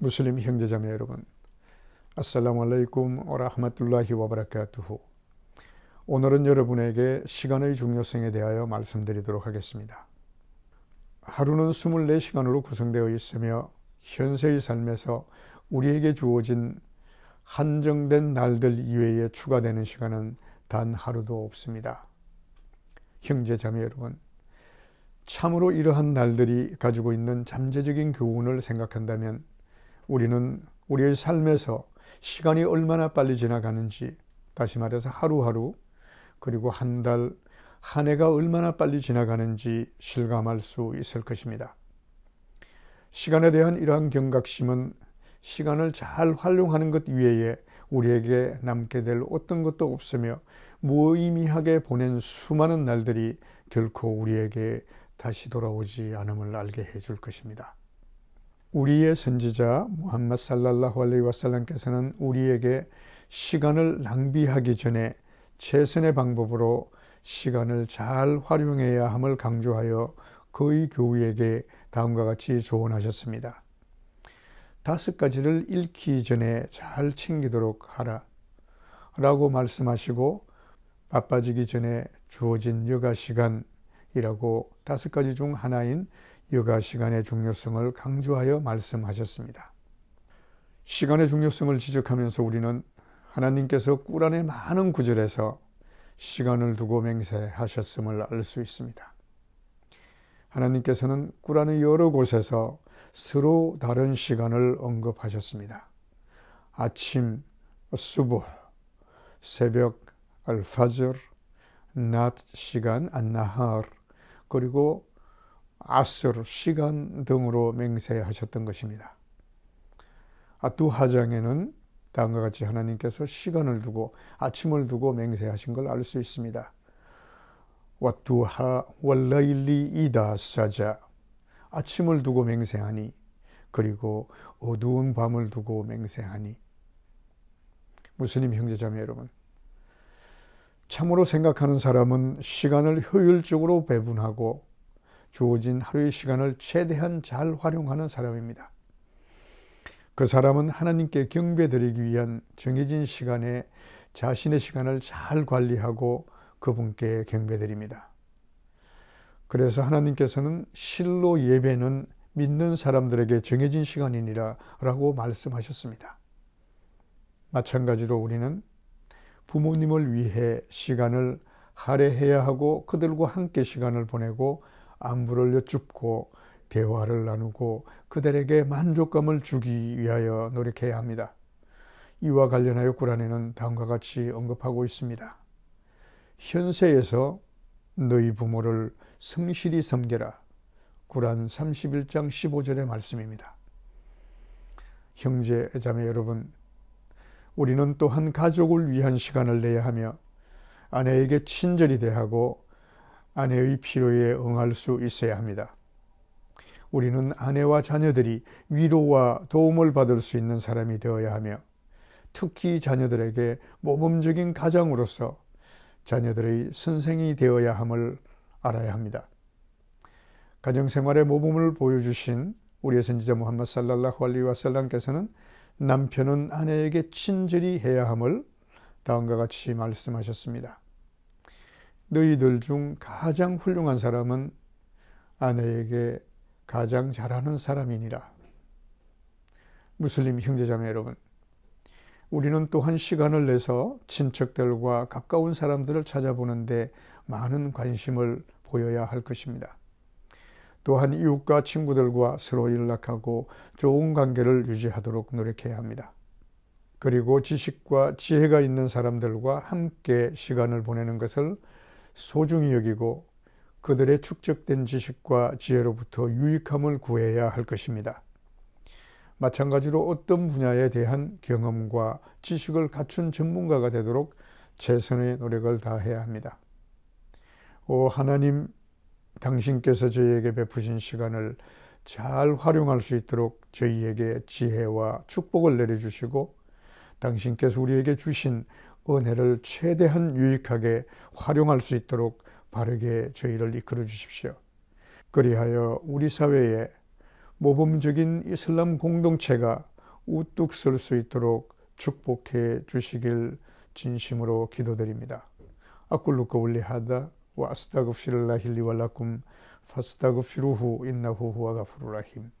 무슬림 형제자매 여러분, 아살라무 알라이쿰 오라하마툴라히 와바라카투후. 오늘은 여러분에게 시간의 중요성에 대하여 말씀드리도록 하겠습니다. 하루는 24시간으로 구성되어 있으며 현세의 삶에서 우리에게 주어진 한정된 날들 이외에 추가되는 시간은 단 하루도 없습니다. 형제 자매 여러분, 참으로 이러한 날들이 가지고 있는 잠재적인 교훈을 생각한다면 우리는 우리의 삶에서 시간이 얼마나 빨리 지나가는지, 다시 말해서 하루하루, 그리고 한 달, 한 해가 얼마나 빨리 지나가는지 실감할 수 있을 것입니다. 시간에 대한 이러한 경각심은 시간을 잘 활용하는 것 외에 우리에게 남게 될 어떤 것도 없으며 무의미하게 보낸 수많은 날들이 결코 우리에게 다시 돌아오지 않음을 알게 해줄 것입니다. 우리의 선지자 무함마드 살랄라후 알레이 와살람께서는 우리에게 시간을 낭비하기 전에 최선의 방법으로 시간을 잘 활용해야 함을 강조하여 그의 교우에게 다음과 같이 조언하셨습니다. 다섯 가지를 읽기 전에 잘 챙기도록 하라 라고 말씀하시고 바빠지기 전에 주어진 여가 시간이라고 다섯 가지 중 하나인 여가 시간의 중요성을 강조하여 말씀하셨습니다. 시간의 중요성을 지적하면서 우리는 하나님께서 꾸란의 많은 구절에서 시간을 두고 맹세하셨음을 알 수 있습니다. 하나님께서는 꾸란의 여러 곳에서 서로 다른 시간을 언급하셨습니다. 아침, 수보, 새벽, 알파절, 낮 시간, 안나하 그리고 아스르 시간 등으로 맹세하셨던 것입니다. 아하장에는 다음과 같이 하나님께서 시간을 두고 아침을 두고 맹세하신 걸 알 수 있습니다. 왓두하 월라일리 이다 사자 아침을 두고 맹세하니 그리고 어두운 밤을 두고 맹세하니 무스님 형제자매 여러분 참으로 생각하는 사람은 시간을 효율적으로 배분하고 주어진 하루의 시간을 최대한 잘 활용하는 사람입니다. 그 사람은 하나님께 경배드리기 위한 정해진 시간에 자신의 시간을 잘 관리하고 그분께 경배드립니다. 그래서 하나님께서는 실로 예배는 믿는 사람들에게 정해진 시간이니라 라고 말씀하셨습니다. 마찬가지로 우리는 부모님을 위해 시간을 할애해야 하고 그들과 함께 시간을 보내고 안부를 여쭙고 대화를 나누고 그들에게 만족감을 주기 위하여 노력해야 합니다. 이와 관련하여 구란에는 다음과 같이 언급하고 있습니다. 현세에서 너희 부모를 성실히 섬겨라. 구란 31장 15절의 말씀입니다. 형제 자매 여러분, 우리는 또한 가족을 위한 시간을 내야 하며 아내에게 친절히 대하고 아내의 필요에 응할 수 있어야 합니다. 우리는 아내와 자녀들이 위로와 도움을 받을 수 있는 사람이 되어야 하며 특히 자녀들에게 모범적인 가장으로서 자녀들의 선생이 되어야 함을 알아야 합니다. 가정생활의 모범을 보여주신 우리의 선지자 무함마드 살랄라후 알리 와살람께서는 남편은 아내에게 친절히 해야 함을 다음과 같이 말씀하셨습니다. 너희들 중 가장 훌륭한 사람은 아내에게 가장 잘하는 사람이니라. 무슬림 형제자매 여러분, 우리는 또한 시간을 내서 친척들과 가까운 사람들을 찾아보는데 많은 관심을 보여야 할 것입니다. 또한 이웃과 친구들과 서로 연락하고 좋은 관계를 유지하도록 노력해야 합니다. 그리고 지식과 지혜가 있는 사람들과 함께 시간을 보내는 것을 소중히 여기고 그들의 축적된 지식과 지혜로부터 유익함을 구해야 할 것입니다. 마찬가지로 어떤 분야에 대한 경험과 지식을 갖춘 전문가가 되도록 최선의 노력을 다해야 합니다. 오 하나님, 당신께서 저희에게 베푸신 시간을 잘 활용할 수 있도록 저희에게 지혜와 축복을 내려주시고 당신께서 우리에게 주신 은혜를 최대한 유익하게 활용할 수 있도록 바르게 저희를 이끌어 주십시오. 그리하여 우리 사회에 모범적인 이슬람 공동체가 우뚝 설 수 있도록 축복해 주시길 진심으로 기도드립니다. أقول قولي هذا وأستغفر الله لي ولكم ف ا س ت غ ف ر و